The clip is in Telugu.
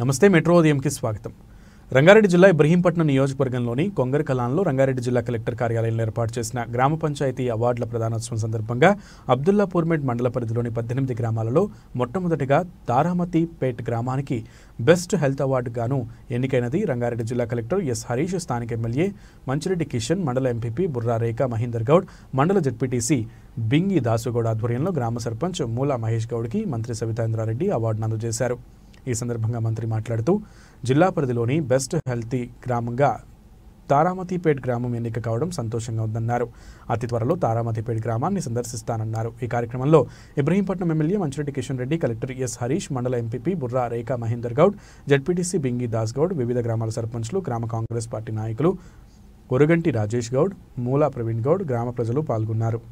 నమస్తే మెట్రో ఉదయంకి స్వాగతం రంగారెడ్డి జిల్లా ఇబ్రహీంపట్నం నియోజకవర్గంలోని కొంగర్ కలాన్లో రంగారెడ్డి జిల్లా కలెక్టర్ కార్యాలయంలో ఏర్పాటు చేసిన గ్రామ పంచాయతీ అవార్డుల ప్రదానోత్సవం సందర్భంగా అబ్దుల్లాపూర్మేట్ మండల పరిధిలోని పద్దెనిమిది గ్రామాలలో మొట్టమొదటిగా తారామతిపేట్ గ్రామానికి బెస్ట్ హెల్త్ అవార్డుగాను ఎన్నికైనది రంగారెడ్డి జిల్లా కలెక్టర్ ఎస్ హరీష్ స్థానిక ఎమ్మెల్యే మంచిరెడ్డి కిషన్ మండల ఎంపీపీ బుర్రా రేఖ మహేందర్ గౌడ్ మండల జడ్పీటీసీ బింగి దాసుగౌడ్ ఆధ్వర్యంలో గ్రామ సర్పంచ్ మూలా మహేష్ గౌడ్కి మంత్రి సవితా అవార్డును అందజేశారు ఈ సందర్భంగా మంత్రి మాట్లాడుతూ జిల్లా పరిధిలోని బెస్ట్ హెల్తీ గ్రామంగా తారామతిపేట్ గ్రామం ఎన్నిక కావడం సంతోషంగా ఉందన్నారు అతి త్వరలో తారామతిపేట్ గ్రామాన్ని సందర్శిస్తానన్నారు ఈ కార్యక్రమంలో Ibrahimpatnam MLA Manchireddy Kishan Reddy collector S Harish మండల ఎంపీపీ బుర్రా రేఖా మహేందర్ గౌడ్ జడ్పీటీసీ బింగి దాస్ గౌడ్ వివిధ గ్రామాల సర్పంచ్లు గ్రామ కాంగ్రెస్ పార్టీ నాయకులు ఒరుగంటి రాజేష్ గౌడ్ మూలా ప్రవీణ్ గౌడ్ గ్రామ ప్రజలు పాల్గొన్నారు